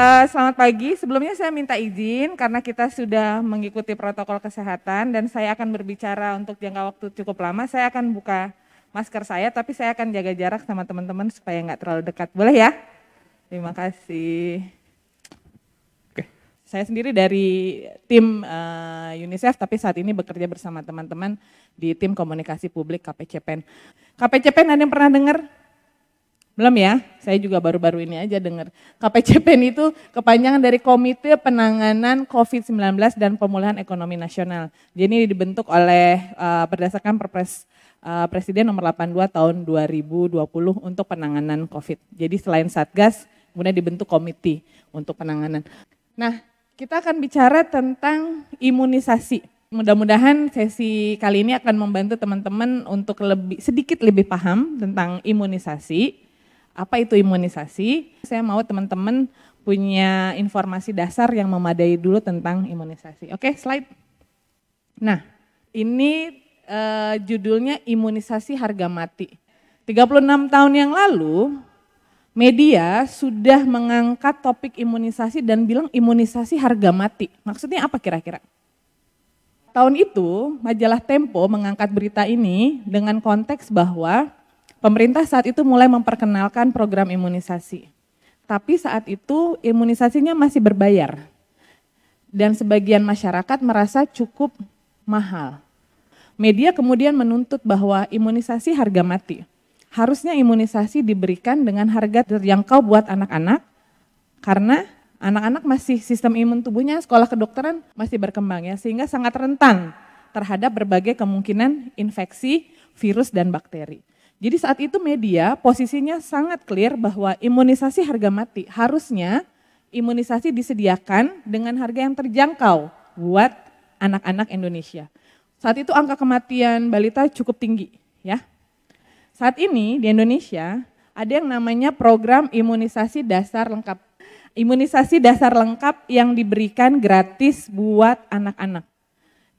Uh, selamat pagi. Sebelumnya saya minta izin karena kita sudah mengikuti protokol kesehatan dan saya akan berbicara untuk jangka waktu cukup lama. Saya akan buka masker saya, tapi saya akan jaga jarak sama teman-teman supaya nggak terlalu dekat. Boleh ya? Terima kasih. Oke. Saya sendiri dari tim uh, UNICEF, tapi saat ini bekerja bersama teman-teman di tim komunikasi publik KPCPEN. KPCPEN ada yang pernah dengar? Belum ya? Saya juga baru-baru ini aja dengar. KPCPN itu kepanjangan dari Komite Penanganan COVID-19 dan Pemulihan Ekonomi Nasional. Jadi ini dibentuk oleh uh, berdasarkan Perpres uh, Presiden nomor 82 tahun 2020 untuk penanganan COVID. Jadi selain Satgas, kemudian dibentuk komite untuk penanganan. Nah, kita akan bicara tentang imunisasi. Mudah-mudahan sesi kali ini akan membantu teman-teman untuk lebih sedikit lebih paham tentang imunisasi apa itu imunisasi? Saya mau teman-teman punya informasi dasar yang memadai dulu tentang imunisasi. Oke, slide. Nah, ini uh, judulnya imunisasi harga mati. 36 tahun yang lalu media sudah mengangkat topik imunisasi dan bilang imunisasi harga mati. Maksudnya apa kira-kira? Tahun itu majalah Tempo mengangkat berita ini dengan konteks bahwa Pemerintah saat itu mulai memperkenalkan program imunisasi. Tapi saat itu imunisasinya masih berbayar. Dan sebagian masyarakat merasa cukup mahal. Media kemudian menuntut bahwa imunisasi harga mati. Harusnya imunisasi diberikan dengan harga terjangkau buat anak-anak karena anak-anak masih sistem imun tubuhnya sekolah kedokteran masih berkembang ya sehingga sangat rentan terhadap berbagai kemungkinan infeksi virus dan bakteri. Jadi saat itu media posisinya sangat clear bahwa imunisasi harga mati harusnya imunisasi disediakan dengan harga yang terjangkau buat anak-anak Indonesia. Saat itu angka kematian balita cukup tinggi ya. Saat ini di Indonesia ada yang namanya program imunisasi dasar lengkap. Imunisasi dasar lengkap yang diberikan gratis buat anak-anak.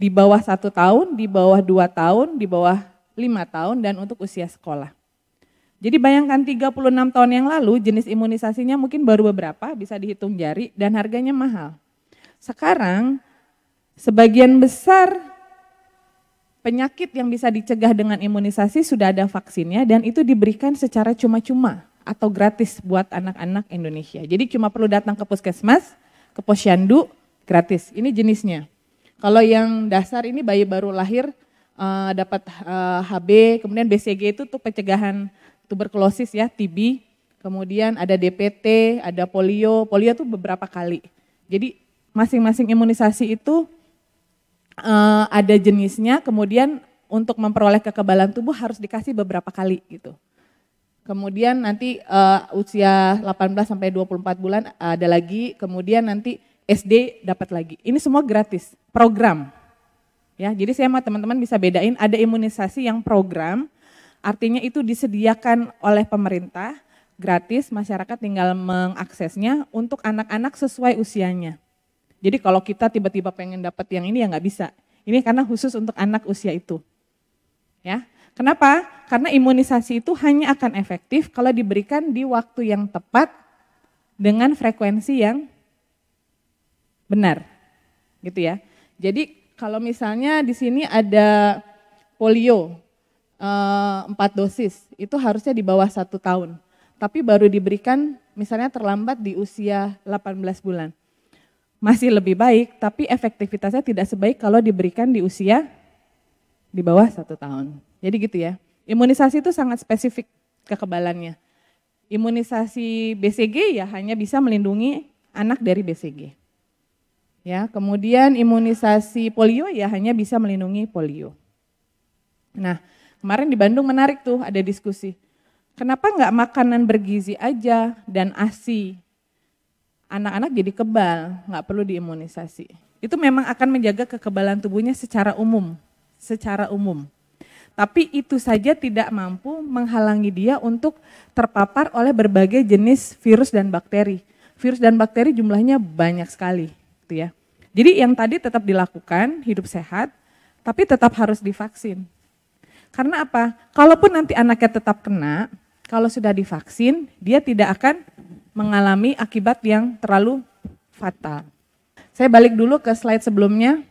Di bawah satu tahun, di bawah dua tahun, di bawah tahun dan untuk usia sekolah. Jadi bayangkan 36 tahun yang lalu jenis imunisasinya mungkin baru beberapa, bisa dihitung jari dan harganya mahal. Sekarang sebagian besar penyakit yang bisa dicegah dengan imunisasi sudah ada vaksinnya dan itu diberikan secara cuma-cuma atau gratis buat anak-anak Indonesia. Jadi cuma perlu datang ke puskesmas, ke posyandu, gratis. Ini jenisnya. Kalau yang dasar ini bayi baru lahir uh, dapat uh, eh, HB, kemudian BCG itu untuk pencegahan tuberkulosis ya, TB, kemudian ada DPT, ada polio, polio tuh beberapa kali. Jadi masing-masing imunisasi itu uh, ada jenisnya, kemudian untuk memperoleh kekebalan tubuh harus dikasih beberapa kali gitu. Kemudian nanti uh, usia 18 sampai 24 bulan ada lagi, kemudian nanti SD dapat lagi. Ini semua gratis, program. Ya, jadi saya sama teman-teman bisa bedain ada imunisasi yang program, artinya itu disediakan oleh pemerintah gratis, masyarakat tinggal mengaksesnya untuk anak-anak sesuai usianya. Jadi kalau kita tiba-tiba pengen dapat yang ini ya nggak bisa. Ini karena khusus untuk anak usia itu. Ya, Kenapa? Karena imunisasi itu hanya akan efektif kalau diberikan di waktu yang tepat dengan frekuensi yang benar. Gitu ya. Jadi kalau misalnya di sini ada polio eh, empat dosis, itu harusnya di bawah satu tahun. Tapi baru diberikan misalnya terlambat di usia 18 bulan. Masih lebih baik, tapi efektivitasnya tidak sebaik kalau diberikan di usia di bawah satu tahun. Jadi gitu ya, imunisasi itu sangat spesifik kekebalannya. Imunisasi BCG ya hanya bisa melindungi anak dari BCG. Ya, kemudian imunisasi polio ya hanya bisa melindungi polio. Nah, kemarin di Bandung menarik tuh ada diskusi. Kenapa nggak makanan bergizi aja dan ASI? Anak-anak jadi kebal, nggak perlu diimunisasi. Itu memang akan menjaga kekebalan tubuhnya secara umum, secara umum. Tapi itu saja tidak mampu menghalangi dia untuk terpapar oleh berbagai jenis virus dan bakteri. Virus dan bakteri jumlahnya banyak sekali gitu ya. Jadi yang tadi tetap dilakukan, hidup sehat, tapi tetap harus divaksin. Karena apa? Kalaupun nanti anaknya tetap kena, kalau sudah divaksin, dia tidak akan mengalami akibat yang terlalu fatal. Saya balik dulu ke slide sebelumnya.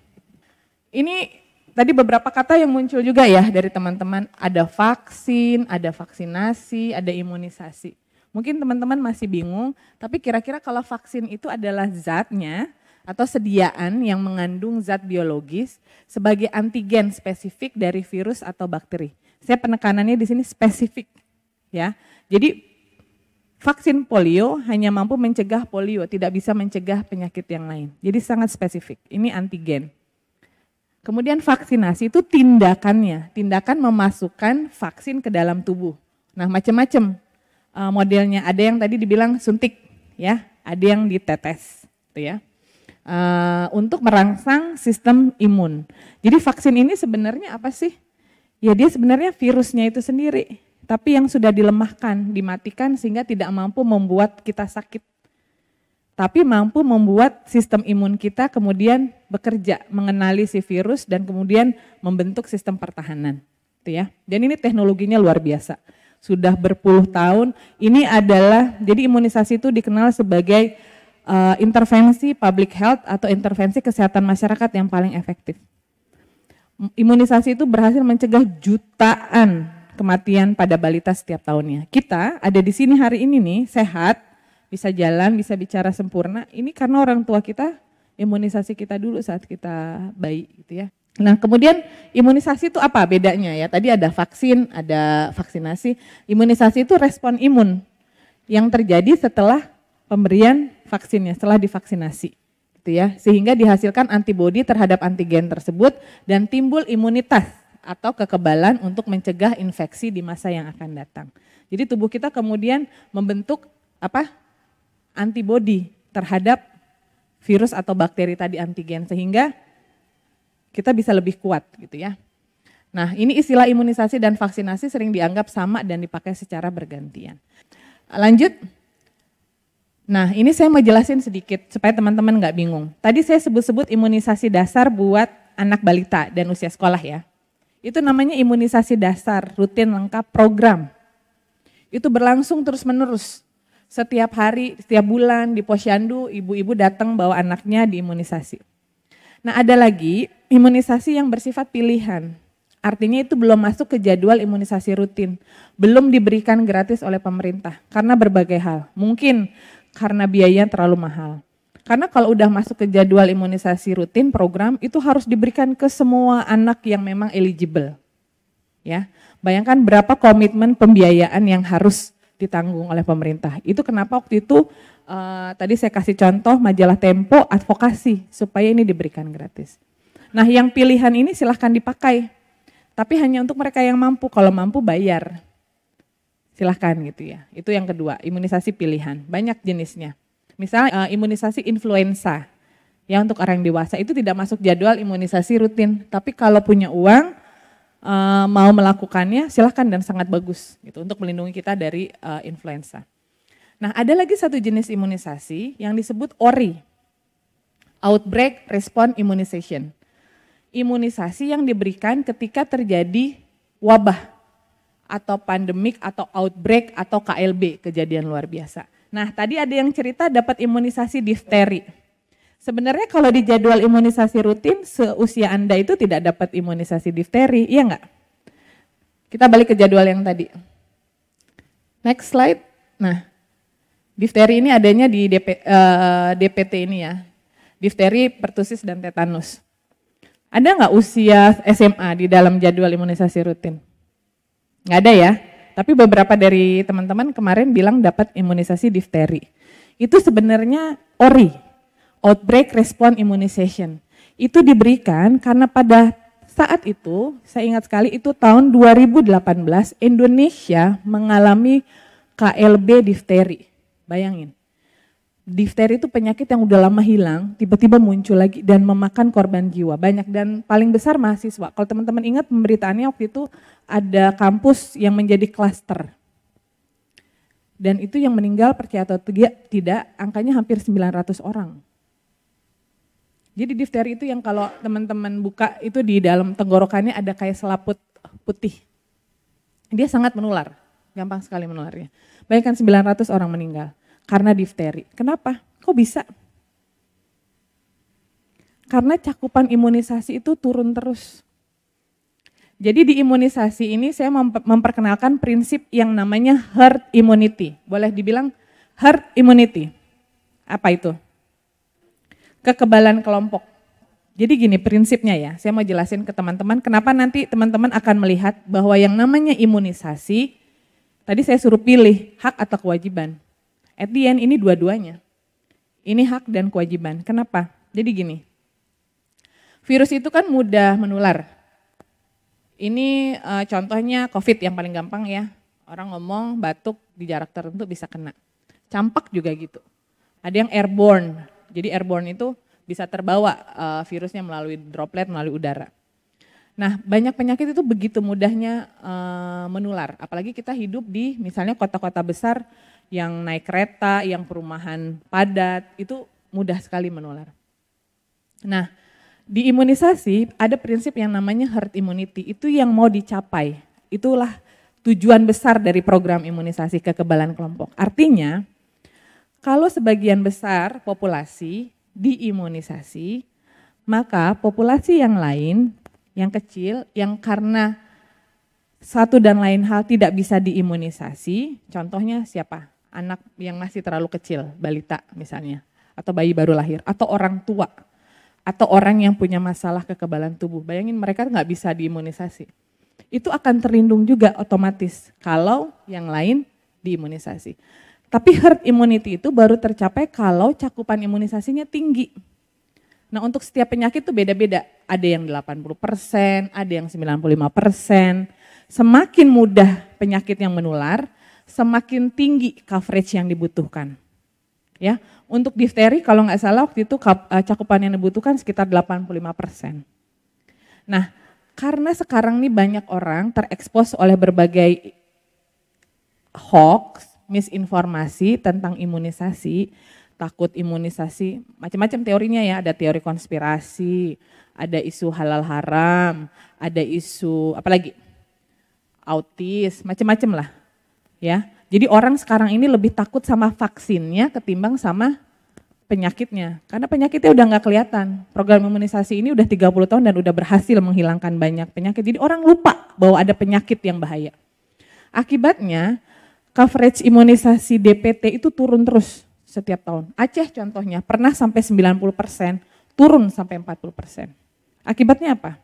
Ini tadi beberapa kata yang muncul juga ya dari teman-teman. Ada vaksin, ada vaksinasi, ada imunisasi. Mungkin teman-teman masih bingung, tapi kira-kira kalau vaksin itu adalah zatnya, atau sediaan yang mengandung zat biologis sebagai antigen spesifik dari virus atau bakteri. Saya penekanannya di sini spesifik ya. Jadi vaksin polio hanya mampu mencegah polio, tidak bisa mencegah penyakit yang lain. Jadi sangat spesifik. Ini antigen. Kemudian vaksinasi itu tindakannya, tindakan memasukkan vaksin ke dalam tubuh. Nah, macam-macam eh, modelnya. Ada yang tadi dibilang suntik ya, ada yang ditetes gitu ya uh, untuk merangsang sistem imun. Jadi vaksin ini sebenarnya apa sih? Ya dia sebenarnya virusnya itu sendiri, tapi yang sudah dilemahkan, dimatikan sehingga tidak mampu membuat kita sakit. Tapi mampu membuat sistem imun kita kemudian bekerja, mengenali si virus dan kemudian membentuk sistem pertahanan. Itu ya. Dan ini teknologinya luar biasa. Sudah berpuluh tahun, ini adalah jadi imunisasi itu dikenal sebagai uh, intervensi public health atau intervensi kesehatan masyarakat yang paling efektif. Imunisasi itu berhasil mencegah jutaan kematian pada balita setiap tahunnya. Kita ada di sini hari ini nih, sehat, bisa jalan, bisa bicara sempurna. Ini karena orang tua kita imunisasi kita dulu saat kita bayi gitu ya. Nah, kemudian imunisasi itu apa bedanya ya? Tadi ada vaksin, ada vaksinasi. Imunisasi itu respon imun yang terjadi setelah pemberian vaksinnya setelah divaksinasi gitu ya sehingga dihasilkan antibodi terhadap antigen tersebut dan timbul imunitas atau kekebalan untuk mencegah infeksi di masa yang akan datang. Jadi tubuh kita kemudian membentuk apa? antibodi terhadap virus atau bakteri tadi antigen sehingga kita bisa lebih kuat gitu ya. Nah, ini istilah imunisasi dan vaksinasi sering dianggap sama dan dipakai secara bergantian. Lanjut, Nah, ini saya mau jelasin sedikit supaya teman-teman nggak bingung. Tadi saya sebut-sebut imunisasi dasar buat anak balita dan usia sekolah ya. Itu namanya imunisasi dasar, rutin lengkap program. Itu berlangsung terus-menerus. Setiap hari, setiap bulan di posyandu ibu-ibu datang bawa anaknya diimunisasi. Nah, ada lagi imunisasi yang bersifat pilihan. Artinya itu belum masuk ke jadwal imunisasi rutin, belum diberikan gratis oleh pemerintah karena berbagai hal. Mungkin karena biaya terlalu mahal. Karena kalau udah masuk ke jadwal imunisasi rutin program itu harus diberikan ke semua anak yang memang eligible. Ya, bayangkan berapa komitmen pembiayaan yang harus ditanggung oleh pemerintah. Itu kenapa waktu itu uh, tadi saya kasih contoh majalah Tempo advokasi supaya ini diberikan gratis. Nah, yang pilihan ini silahkan dipakai, tapi hanya untuk mereka yang mampu. Kalau mampu bayar, silahkan gitu ya. Itu yang kedua, imunisasi pilihan. Banyak jenisnya. Misalnya eh, imunisasi influenza, ya untuk orang dewasa itu tidak masuk jadwal imunisasi rutin. Tapi kalau punya uang, eh, mau melakukannya silahkan dan sangat bagus gitu untuk melindungi kita dari eh, influenza. Nah ada lagi satu jenis imunisasi yang disebut ORI, Outbreak Response Immunization. Imunisasi yang diberikan ketika terjadi wabah atau pandemik atau outbreak atau KLB kejadian luar biasa. Nah tadi ada yang cerita dapat imunisasi difteri. Sebenarnya kalau di jadwal imunisasi rutin seusia Anda itu tidak dapat imunisasi difteri, iya enggak? Kita balik ke jadwal yang tadi. Next slide. Nah, difteri ini adanya di DP, uh, eh, DPT ini ya. Difteri, pertusis, dan tetanus. Ada nggak usia SMA di dalam jadwal imunisasi rutin? Nggak ada ya. Tapi beberapa dari teman-teman kemarin bilang dapat imunisasi difteri. Itu sebenarnya ORI, Outbreak Response Immunization. Itu diberikan karena pada saat itu, saya ingat sekali itu tahun 2018 Indonesia mengalami KLB difteri. Bayangin difteri itu penyakit yang udah lama hilang, tiba-tiba muncul lagi dan memakan korban jiwa banyak dan paling besar mahasiswa. Kalau teman-teman ingat pemberitaannya waktu itu ada kampus yang menjadi klaster. Dan itu yang meninggal percaya atau tidak, angkanya hampir 900 orang. Jadi difteri itu yang kalau teman-teman buka itu di dalam tenggorokannya ada kayak selaput putih. Dia sangat menular, gampang sekali menularnya. Bayangkan 900 orang meninggal karena difteri. Kenapa? Kok bisa? Karena cakupan imunisasi itu turun terus. Jadi di imunisasi ini saya memperkenalkan prinsip yang namanya herd immunity. Boleh dibilang herd immunity. Apa itu? Kekebalan kelompok. Jadi gini prinsipnya ya, saya mau jelasin ke teman-teman kenapa nanti teman-teman akan melihat bahwa yang namanya imunisasi, tadi saya suruh pilih hak atau kewajiban. At the end ini dua-duanya. Ini hak dan kewajiban. Kenapa? Jadi gini, virus itu kan mudah menular. Ini e, contohnya COVID yang paling gampang ya. Orang ngomong batuk di jarak tertentu bisa kena. Campak juga gitu. Ada yang airborne. Jadi airborne itu bisa terbawa e, virusnya melalui droplet, melalui udara. Nah, banyak penyakit itu begitu mudahnya e, menular. Apalagi kita hidup di misalnya kota-kota besar yang naik kereta, yang perumahan padat, itu mudah sekali menular. Nah, di imunisasi ada prinsip yang namanya herd immunity, itu yang mau dicapai. Itulah tujuan besar dari program imunisasi kekebalan kelompok. Artinya, kalau sebagian besar populasi diimunisasi, maka populasi yang lain, yang kecil, yang karena satu dan lain hal tidak bisa diimunisasi, contohnya siapa? anak yang masih terlalu kecil, balita misalnya, atau bayi baru lahir, atau orang tua, atau orang yang punya masalah kekebalan tubuh. Bayangin mereka nggak bisa diimunisasi. Itu akan terlindung juga otomatis kalau yang lain diimunisasi. Tapi herd immunity itu baru tercapai kalau cakupan imunisasinya tinggi. Nah untuk setiap penyakit itu beda-beda. Ada yang 80 ada yang 95 Semakin mudah penyakit yang menular, semakin tinggi coverage yang dibutuhkan. Ya, untuk difteri kalau nggak salah waktu itu eh, cakupan yang dibutuhkan sekitar 85 persen. Nah, karena sekarang ini banyak orang terekspos oleh berbagai hoax, misinformasi tentang imunisasi, takut imunisasi, macam-macam teorinya ya, ada teori konspirasi, ada isu halal haram, ada isu apalagi autis, macam-macam lah Ya, jadi orang sekarang ini lebih takut sama vaksinnya ketimbang sama penyakitnya. Karena penyakitnya udah nggak kelihatan. Program imunisasi ini udah 30 tahun dan udah berhasil menghilangkan banyak penyakit. Jadi orang lupa bahwa ada penyakit yang bahaya. Akibatnya coverage imunisasi DPT itu turun terus setiap tahun. Aceh contohnya pernah sampai 90 persen, turun sampai 40 persen. Akibatnya apa?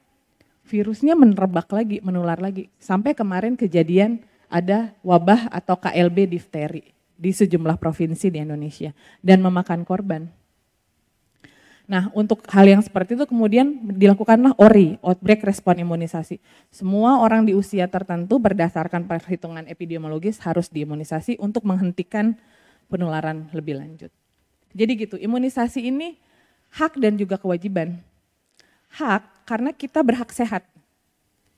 Virusnya menerbak lagi, menular lagi. Sampai kemarin kejadian ada wabah atau KLB difteri di sejumlah provinsi di Indonesia dan memakan korban. Nah, untuk hal yang seperti itu kemudian dilakukanlah ORI, outbreak respon imunisasi. Semua orang di usia tertentu berdasarkan perhitungan epidemiologis harus diimunisasi untuk menghentikan penularan lebih lanjut. Jadi gitu, imunisasi ini hak dan juga kewajiban. Hak karena kita berhak sehat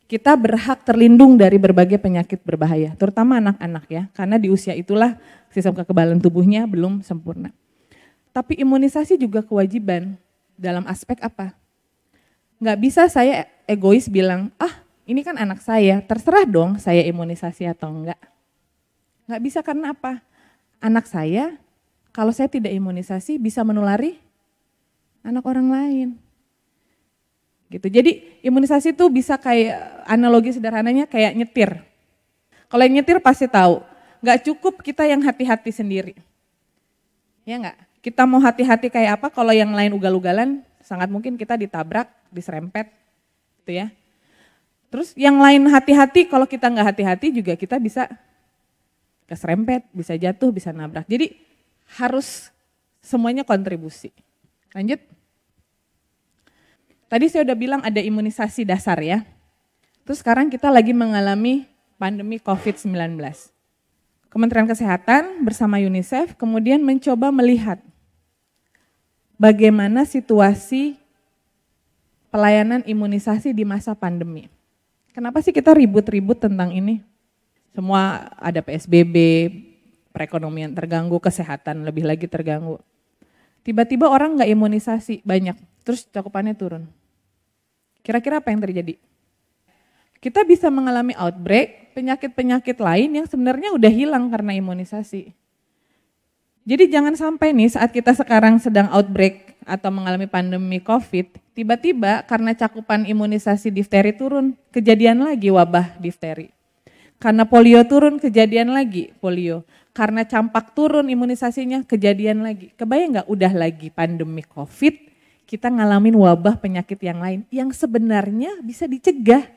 kita berhak terlindung dari berbagai penyakit berbahaya, terutama anak-anak ya, karena di usia itulah sistem kekebalan tubuhnya belum sempurna. Tapi imunisasi juga kewajiban dalam aspek apa? Nggak bisa saya egois bilang, ah ini kan anak saya, terserah dong saya imunisasi atau enggak. Nggak bisa karena apa? Anak saya kalau saya tidak imunisasi bisa menulari anak orang lain gitu. Jadi imunisasi itu bisa kayak analogi sederhananya kayak nyetir. Kalau yang nyetir pasti tahu, nggak cukup kita yang hati-hati sendiri. Ya nggak? Kita mau hati-hati kayak apa kalau yang lain ugal-ugalan sangat mungkin kita ditabrak, diserempet gitu ya. Terus yang lain hati-hati, kalau kita nggak hati-hati juga kita bisa keserempet, bisa jatuh, bisa nabrak. Jadi harus semuanya kontribusi. Lanjut. Tadi saya udah bilang ada imunisasi dasar ya. Terus sekarang kita lagi mengalami pandemi COVID-19. Kementerian Kesehatan bersama UNICEF kemudian mencoba melihat bagaimana situasi pelayanan imunisasi di masa pandemi. Kenapa sih kita ribut-ribut tentang ini? Semua ada PSBB, perekonomian terganggu, kesehatan lebih lagi terganggu. Tiba-tiba orang nggak imunisasi banyak, terus cakupannya turun. Kira-kira apa yang terjadi? Kita bisa mengalami outbreak, penyakit-penyakit lain yang sebenarnya udah hilang karena imunisasi. Jadi jangan sampai nih saat kita sekarang sedang outbreak atau mengalami pandemi COVID, tiba-tiba karena cakupan imunisasi difteri turun, kejadian lagi wabah difteri. Karena polio turun, kejadian lagi polio. Karena campak turun imunisasinya, kejadian lagi. Kebayang nggak udah lagi pandemi COVID, kita ngalamin wabah penyakit yang lain yang sebenarnya bisa dicegah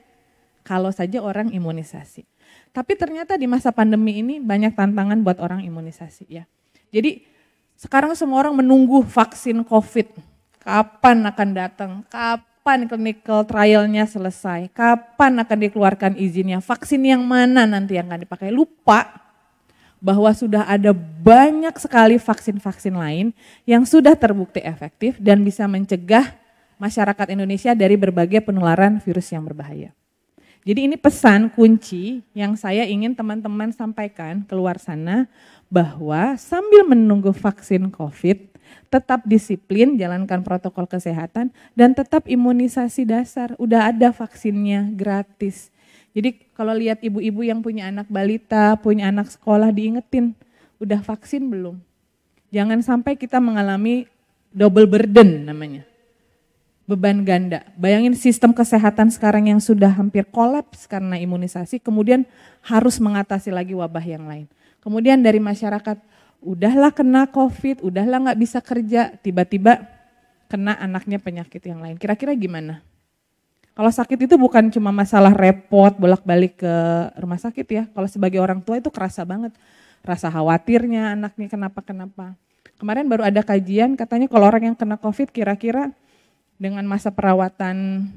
kalau saja orang imunisasi. Tapi ternyata di masa pandemi ini banyak tantangan buat orang imunisasi ya. Jadi sekarang semua orang menunggu vaksin COVID. Kapan akan datang? Kapan clinical trialnya selesai? Kapan akan dikeluarkan izinnya? Vaksin yang mana nanti yang akan dipakai? Lupa bahwa sudah ada banyak sekali vaksin-vaksin lain yang sudah terbukti efektif dan bisa mencegah masyarakat Indonesia dari berbagai penularan virus yang berbahaya. Jadi ini pesan kunci yang saya ingin teman-teman sampaikan keluar sana bahwa sambil menunggu vaksin COVID, tetap disiplin, jalankan protokol kesehatan, dan tetap imunisasi dasar. Udah ada vaksinnya gratis. Jadi kalau lihat ibu-ibu yang punya anak balita, punya anak sekolah diingetin, udah vaksin belum? Jangan sampai kita mengalami double burden namanya. Beban ganda. Bayangin sistem kesehatan sekarang yang sudah hampir kolaps karena imunisasi, kemudian harus mengatasi lagi wabah yang lain. Kemudian dari masyarakat, udahlah kena COVID, udahlah nggak bisa kerja, tiba-tiba kena anaknya penyakit yang lain. Kira-kira gimana? Kalau sakit itu bukan cuma masalah repot bolak-balik ke rumah sakit ya. Kalau sebagai orang tua itu kerasa banget. Rasa khawatirnya anaknya kenapa-kenapa. Kemarin baru ada kajian katanya kalau orang yang kena COVID kira-kira dengan masa perawatan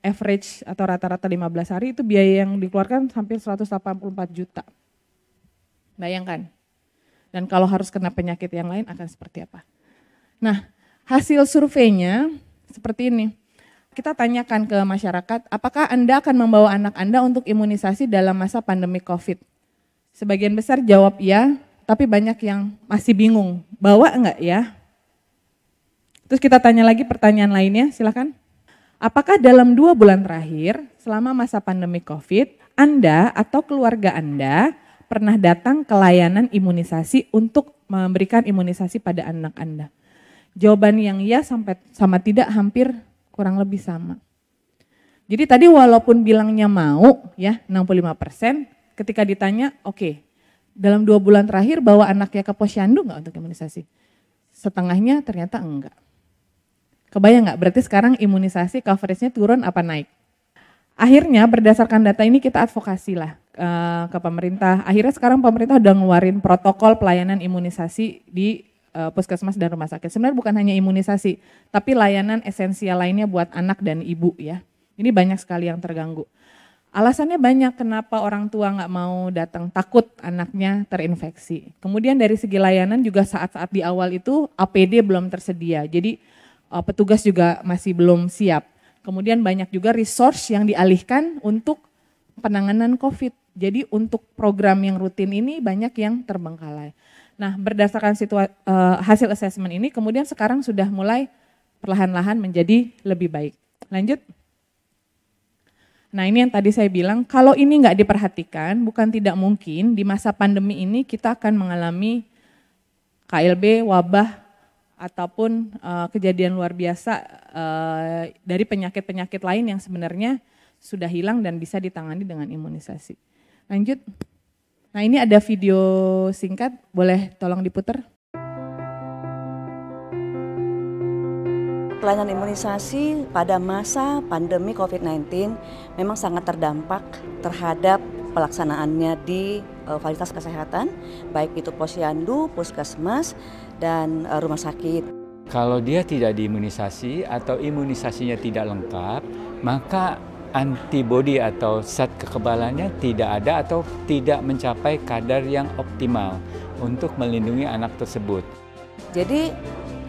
average atau rata-rata 15 hari itu biaya yang dikeluarkan hampir 184 juta. Bayangkan. Dan kalau harus kena penyakit yang lain akan seperti apa. Nah, hasil surveinya seperti ini kita tanyakan ke masyarakat, apakah Anda akan membawa anak Anda untuk imunisasi dalam masa pandemi COVID? Sebagian besar jawab ya, tapi banyak yang masih bingung, bawa enggak ya? Terus kita tanya lagi pertanyaan lainnya, silakan. Apakah dalam dua bulan terakhir, selama masa pandemi COVID, Anda atau keluarga Anda pernah datang ke layanan imunisasi untuk memberikan imunisasi pada anak Anda? Jawaban yang ya sampai sama tidak hampir kurang lebih sama. Jadi tadi walaupun bilangnya mau ya 65%, ketika ditanya oke okay, dalam dua bulan terakhir bawa anaknya ke posyandu nggak untuk imunisasi? Setengahnya ternyata enggak. Kebayang nggak? Berarti sekarang imunisasi coveragenya turun apa naik? Akhirnya berdasarkan data ini kita advokasi lah eh, ke pemerintah. Akhirnya sekarang pemerintah udah ngeluarin protokol pelayanan imunisasi di uh, puskesmas dan rumah sakit. Sebenarnya bukan hanya imunisasi, tapi layanan esensial lainnya buat anak dan ibu ya. Ini banyak sekali yang terganggu. Alasannya banyak kenapa orang tua nggak mau datang, takut anaknya terinfeksi. Kemudian dari segi layanan juga saat-saat di awal itu APD belum tersedia, jadi uh, petugas juga masih belum siap. Kemudian banyak juga resource yang dialihkan untuk penanganan COVID. Jadi untuk program yang rutin ini banyak yang terbengkalai. Nah, berdasarkan situa, uh, hasil asesmen ini kemudian sekarang sudah mulai perlahan-lahan menjadi lebih baik. Lanjut. Nah ini yang tadi saya bilang, kalau ini nggak diperhatikan, bukan tidak mungkin di masa pandemi ini kita akan mengalami KLB, wabah, ataupun uh, kejadian luar biasa uh, dari penyakit-penyakit lain yang sebenarnya sudah hilang dan bisa ditangani dengan imunisasi. Lanjut. Nah ini ada video singkat, boleh tolong diputar? Pelayanan imunisasi pada masa pandemi COVID-19 memang sangat terdampak terhadap pelaksanaannya di uh, fasilitas kesehatan, baik itu posyandu, puskesmas, dan uh, rumah sakit. Kalau dia tidak diimunisasi atau imunisasinya tidak lengkap, maka antibodi atau zat kekebalannya tidak ada atau tidak mencapai kadar yang optimal untuk melindungi anak tersebut. Jadi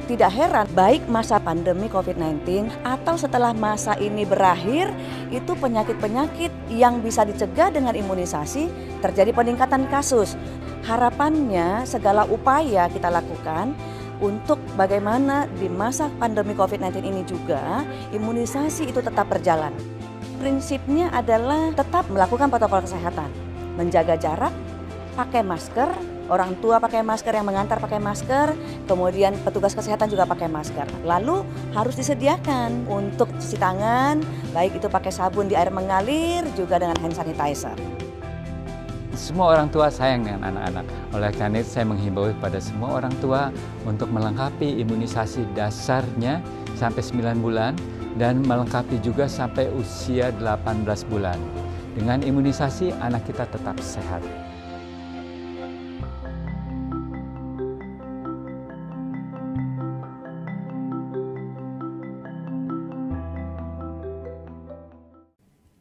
tidak heran baik masa pandemi COVID-19 atau setelah masa ini berakhir itu penyakit-penyakit yang bisa dicegah dengan imunisasi terjadi peningkatan kasus. Harapannya segala upaya kita lakukan untuk bagaimana di masa pandemi COVID-19 ini juga imunisasi itu tetap berjalan prinsipnya adalah tetap melakukan protokol kesehatan, menjaga jarak, pakai masker, orang tua pakai masker, yang mengantar pakai masker, kemudian petugas kesehatan juga pakai masker. Lalu harus disediakan untuk cuci tangan, baik itu pakai sabun di air mengalir juga dengan hand sanitizer. Semua orang tua sayang dengan anak-anak. Oleh karena itu saya menghimbau kepada semua orang tua untuk melengkapi imunisasi dasarnya sampai 9 bulan dan melengkapi juga sampai usia 18 bulan. Dengan imunisasi anak kita tetap sehat.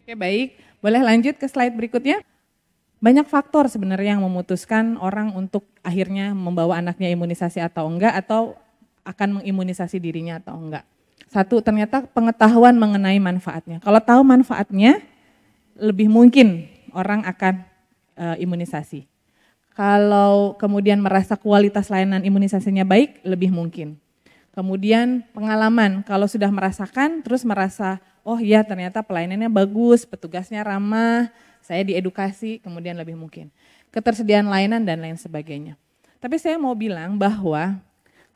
Oke baik, boleh lanjut ke slide berikutnya. Banyak faktor sebenarnya yang memutuskan orang untuk akhirnya membawa anaknya imunisasi atau enggak atau akan mengimunisasi dirinya atau enggak. Satu, ternyata pengetahuan mengenai manfaatnya. Kalau tahu manfaatnya, lebih mungkin orang akan e, imunisasi. Kalau kemudian merasa kualitas layanan imunisasinya baik, lebih mungkin. Kemudian pengalaman, kalau sudah merasakan, terus merasa, oh ya ternyata pelayanannya bagus, petugasnya ramah, saya diedukasi, kemudian lebih mungkin. Ketersediaan layanan dan lain sebagainya. Tapi saya mau bilang bahwa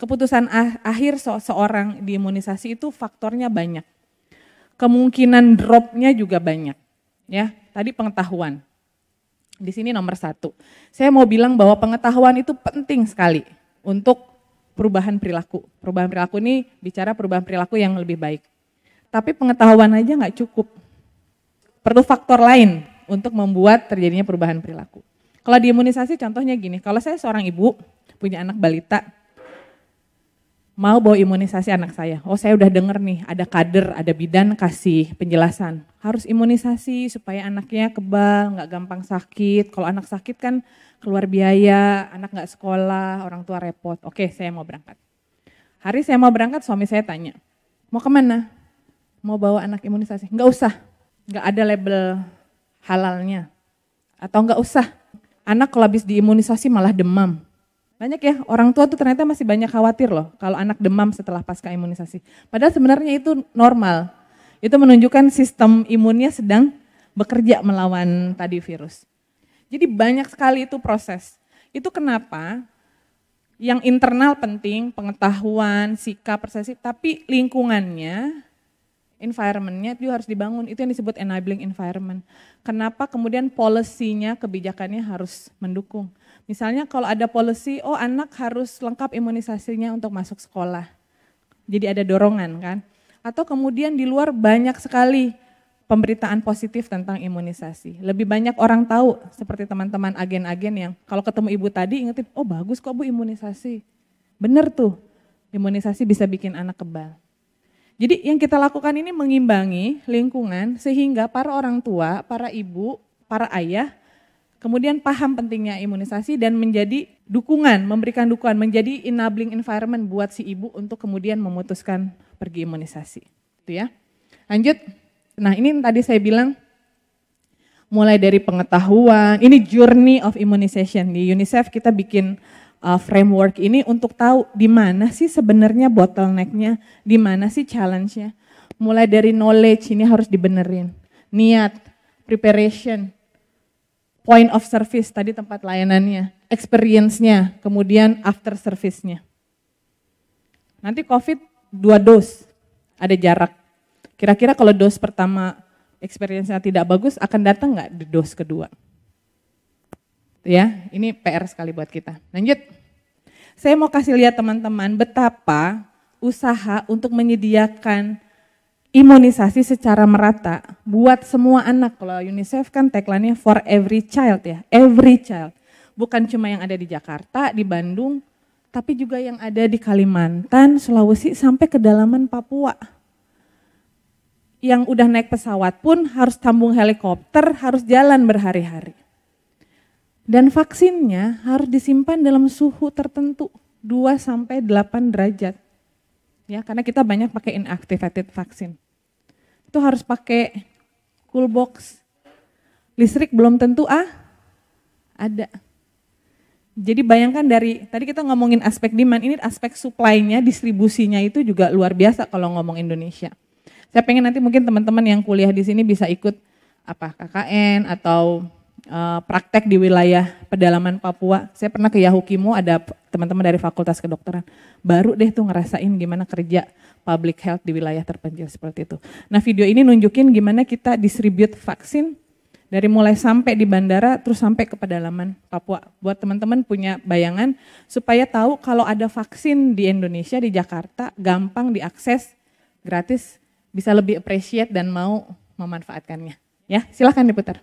keputusan ah, akhir seorang diimunisasi itu faktornya banyak. Kemungkinan dropnya juga banyak. Ya, tadi pengetahuan. Di sini nomor satu. Saya mau bilang bahwa pengetahuan itu penting sekali untuk perubahan perilaku. Perubahan perilaku ini bicara perubahan perilaku yang lebih baik. Tapi pengetahuan aja nggak cukup. Perlu faktor lain untuk membuat terjadinya perubahan perilaku. Kalau diimunisasi contohnya gini, kalau saya seorang ibu punya anak balita, mau bawa imunisasi anak saya. Oh saya udah denger nih ada kader, ada bidan kasih penjelasan. Harus imunisasi supaya anaknya kebal, nggak gampang sakit. Kalau anak sakit kan keluar biaya, anak nggak sekolah, orang tua repot. Oke saya mau berangkat. Hari saya mau berangkat suami saya tanya, mau kemana? Mau bawa anak imunisasi? Nggak usah, nggak ada label halalnya. Atau nggak usah, anak kalau habis diimunisasi malah demam. Banyak ya, orang tua tuh ternyata masih banyak khawatir loh kalau anak demam setelah pasca imunisasi. Padahal sebenarnya itu normal. Itu menunjukkan sistem imunnya sedang bekerja melawan tadi virus. Jadi banyak sekali itu proses. Itu kenapa yang internal penting, pengetahuan, sikap, persepsi, tapi lingkungannya, environmentnya itu harus dibangun. Itu yang disebut enabling environment. Kenapa kemudian polisinya, kebijakannya harus mendukung. Misalnya kalau ada policy, oh anak harus lengkap imunisasinya untuk masuk sekolah. Jadi ada dorongan kan. Atau kemudian di luar banyak sekali pemberitaan positif tentang imunisasi. Lebih banyak orang tahu seperti teman-teman agen-agen yang kalau ketemu ibu tadi ingetin, oh bagus kok bu imunisasi. Benar tuh, imunisasi bisa bikin anak kebal. Jadi yang kita lakukan ini mengimbangi lingkungan sehingga para orang tua, para ibu, para ayah kemudian paham pentingnya imunisasi dan menjadi dukungan, memberikan dukungan, menjadi enabling environment buat si ibu untuk kemudian memutuskan pergi imunisasi. Itu ya. Lanjut. Nah, ini tadi saya bilang mulai dari pengetahuan, ini journey of immunization. Di UNICEF kita bikin uh, framework ini untuk tahu di mana sih sebenarnya bottlenecknya, di mana sih challenge-nya. Mulai dari knowledge ini harus dibenerin, niat, preparation, point of service tadi tempat layanannya, experience-nya, kemudian after service-nya. Nanti COVID dua dos, ada jarak. Kira-kira kalau dos pertama experience-nya tidak bagus, akan datang nggak di dos kedua? Ya, ini PR sekali buat kita. Lanjut. Saya mau kasih lihat teman-teman betapa usaha untuk menyediakan imunisasi secara merata buat semua anak. Kalau UNICEF kan tagline-nya for every child ya, every child. Bukan cuma yang ada di Jakarta, di Bandung, tapi juga yang ada di Kalimantan, Sulawesi, sampai kedalaman Papua. Yang udah naik pesawat pun harus tambung helikopter, harus jalan berhari-hari. Dan vaksinnya harus disimpan dalam suhu tertentu, 2 sampai 8 derajat. Ya, karena kita banyak pakai inactivated vaksin itu harus pakai cool box. Listrik belum tentu ah ada. Jadi bayangkan dari tadi kita ngomongin aspek demand, ini aspek supply-nya, distribusinya itu juga luar biasa kalau ngomong Indonesia. Saya pengen nanti mungkin teman-teman yang kuliah di sini bisa ikut apa KKN atau uh, praktek di wilayah pedalaman Papua. Saya pernah ke Yahukimo ada teman-teman dari Fakultas Kedokteran. Baru deh tuh ngerasain gimana kerja public health di wilayah terpencil seperti itu. Nah video ini nunjukin gimana kita distribute vaksin dari mulai sampai di bandara terus sampai ke pedalaman Papua. Buat teman-teman punya bayangan supaya tahu kalau ada vaksin di Indonesia di Jakarta gampang diakses, gratis, bisa lebih appreciate dan mau memanfaatkannya. Ya, silahkan diputar.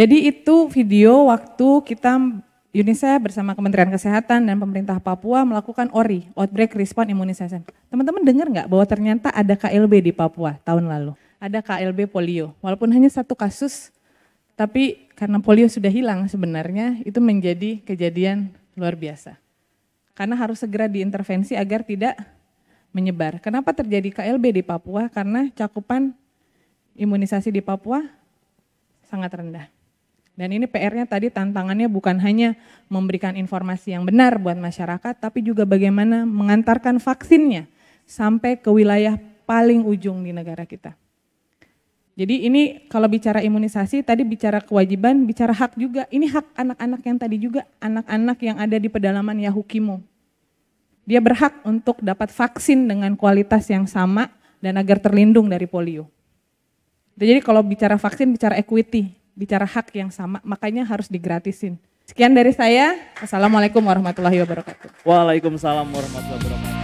Jadi itu video waktu kita UNICEF bersama Kementerian Kesehatan dan pemerintah Papua melakukan ORI, Outbreak Response Immunization. Teman-teman dengar nggak bahwa ternyata ada KLB di Papua tahun lalu? Ada KLB polio, walaupun hanya satu kasus, tapi karena polio sudah hilang sebenarnya itu menjadi kejadian luar biasa. Karena harus segera diintervensi agar tidak menyebar. Kenapa terjadi KLB di Papua? Karena cakupan imunisasi di Papua sangat rendah. Dan ini PR-nya tadi tantangannya bukan hanya memberikan informasi yang benar buat masyarakat, tapi juga bagaimana mengantarkan vaksinnya sampai ke wilayah paling ujung di negara kita. Jadi ini kalau bicara imunisasi, tadi bicara kewajiban, bicara hak juga. Ini hak anak-anak yang tadi juga, anak-anak yang ada di pedalaman Yahukimo. Dia berhak untuk dapat vaksin dengan kualitas yang sama dan agar terlindung dari polio. Jadi kalau bicara vaksin, bicara equity bicara hak yang sama, makanya harus digratisin. Sekian dari saya. Assalamualaikum warahmatullahi wabarakatuh. Waalaikumsalam warahmatullahi wabarakatuh.